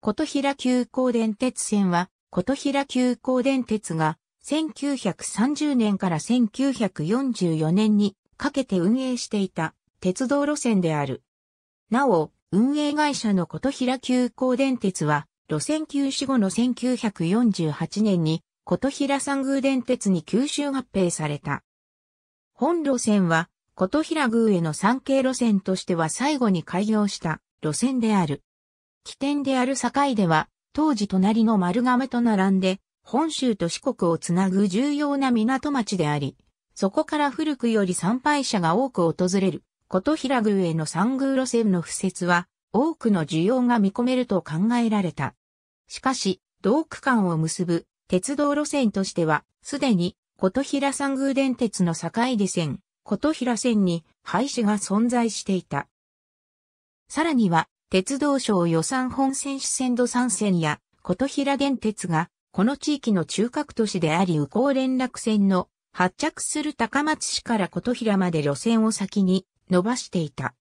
琴平急行電鉄線は、琴平急行電鉄が、1930年から1944年にかけて運営していた鉄道路線である。なお、運営会社の琴平急行電鉄は、路線休止後の1948年に、琴平三宮電鉄に吸収合併された。本路線は、琴平宮への三経路線としては最後に開業した路線である。起点である境では、当時隣の丸亀と並んで、本州と四国をつなぐ重要な港町であり、そこから古くより参拝者が多く訪れる、琴平宮への参宮路線の敷設は、多くの需要が見込めると考えられた。しかし、同区間を結ぶ鉄道路線としては、すでに琴平参宮電鉄の境出線、琴平線に廃止が存在していた。さらには、鉄道省予算本線主線土参線や琴平電鉄が、この地域の中核都市であり右行連絡線の発着する高松市から琴平まで路線を先に伸ばしていた。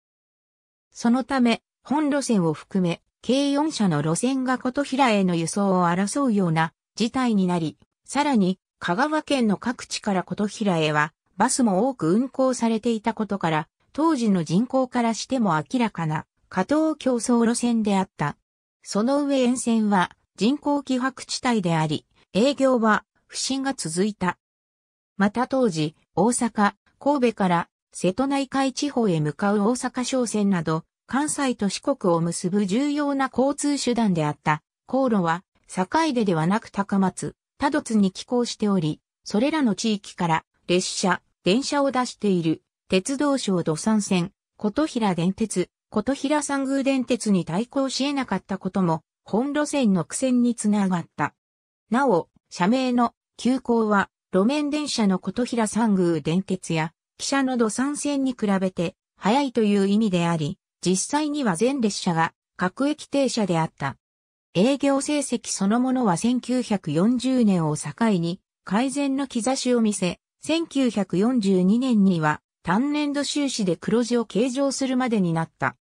そのため、本路線を含め、軽4社の路線が琴平への輸送を争うような事態になり、さらに、香川県の各地から琴平へは、バスも多く運行されていたことから、当時の人口からしても明らかな加藤競争路線であった。その上沿線は人口希薄地帯であり、営業は不振が続いた。また当時、大阪、神戸から瀬戸内海地方へ向かう大阪商船など、関西と四国を結ぶ重要な交通手段であった。航路は、境出ではなく高松、多度津に寄港しており、それらの地域から列車、電車を出している、鉄道省土産線、琴平電鉄、琴平三宮電鉄に対抗し得なかったことも、本路線の苦戦につながった。なお、社名の急行は、路面電車の琴平三宮電鉄や、汽車の土産線に比べて、早いという意味であり、実際には全列車が各駅停車であった。営業成績そのものは1940年を境に改善の兆しを見せ、1942年には単年度収支で黒字を計上するまでになった。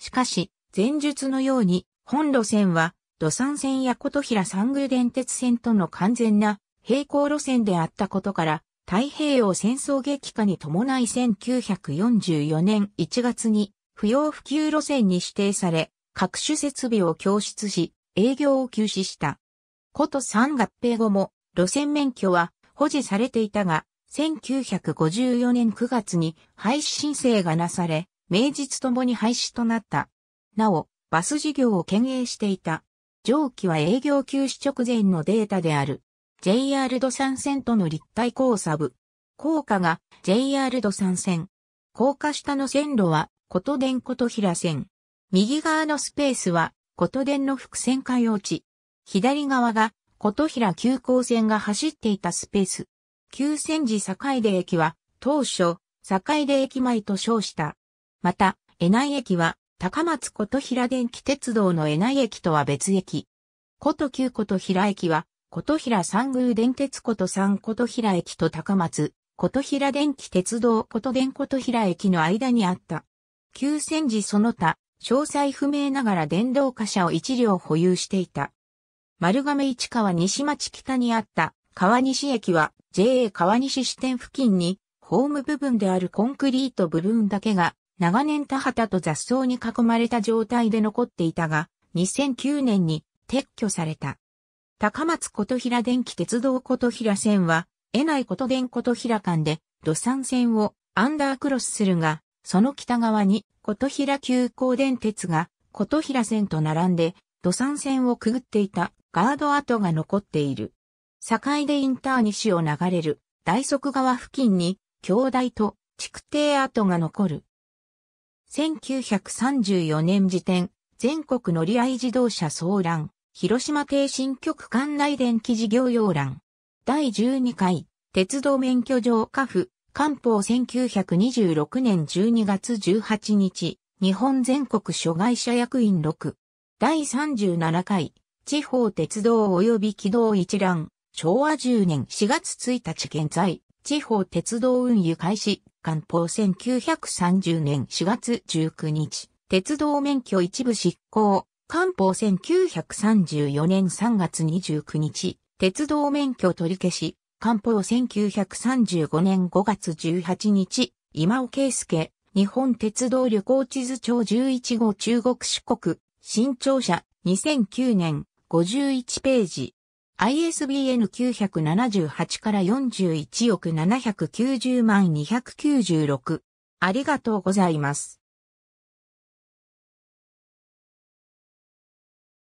しかし、前述のように、本路線は、土産線や琴平三宮電鉄線との完全な平行路線であったことから、太平洋戦争激化に伴い1944年1月に不要不急路線に指定され、各種設備を供出し、営業を休止した。こと3合併後も路線免許は保持されていたが、1954年9月に廃止申請がなされ、名実ともに廃止となった。なお、バス事業を経営していた。上記は営業休止直前のデータである。JR 土産線との立体交差部。高架が JR 土産線。高架下の線路は琴電琴平線。右側のスペースは琴電の伏線回落ち。左側が琴平急行線が走っていたスペース。旧千寺坂出駅は、当初、坂出駅前と称した。また、江内駅は、高松琴平電気鉄道の江内駅とは別駅。琴旧琴平駅は、琴平三宮電鉄琴三琴平駅と高松、琴平電気鉄道琴電琴平駅の間にあった。旧千寺その他、詳細不明ながら電動貨車を一両保有していた。丸亀市川西町北にあった川西駅は JA 川西支店付近に、ホーム部分であるコンクリート部分だけが、長年田畑と雑草に囲まれた状態で残っていたが、2009年に撤去された。高松琴平電気鉄道琴平線は、江内琴電琴平間で、土産線をアンダークロスするが、その北側に琴平急行電鉄が琴平線と並んで、土産線をくぐっていたガード跡が残っている。境でインター西を流れる大側川付近に、京大と築堤跡が残る。1934年時点、全国乗り合い自動車騒乱、広島停新局管内電気事業要欄。第12回、鉄道免許状下府、官報1926年12月18日、日本全国諸外者役員6。第37回、地方鉄道及び軌道一覧。昭和10年4月1日現在、地方鉄道運輸開始、官報1930年4月19日、鉄道免許一部執行、官報1934年3月29日、鉄道免許取り消し、官報1935年5月18日、今尾圭介、日本鉄道旅行地図帳11号中国四国、新庁舎、2009年、51ページ。ISBN 978から41億790万296。ありがとうございます。